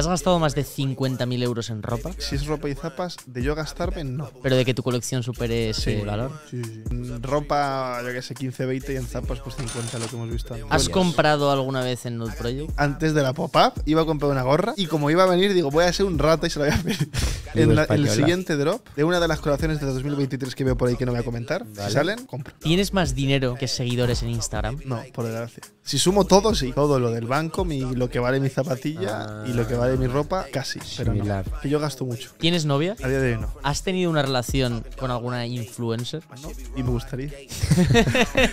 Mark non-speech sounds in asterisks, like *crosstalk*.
has gastado más de 50.000 euros en ropa? Si es ropa y zapas, de yo gastarme, no. Pero de que tu colección supere ese valor. Sí, Ropa, yo que sé, 15, 20 y en zapas, pues 50, lo que hemos visto ¿Has comprado alguna vez en Nude Project? Antes de la pop-up, iba a comprar una gorra y como iba a venir, digo, voy a ser un rato y se la voy a pedir en, el siguiente drop de una de las colaciones de 2023 que veo por ahí que no voy a comentar. Si salen, compro. ¿Tienes más dinero que seguidores en Instagram? No, por desgracia. Si sumo todo, sí. Todo lo del banco, mi, lo que vale mi zapatilla ah. y lo que vale mi ropa, casi. Pero Similar. que yo gasto mucho. ¿Tienes novia? A día de hoy no. ¿Has tenido una relación con alguna influencer? No, y me gustaría. *laughs*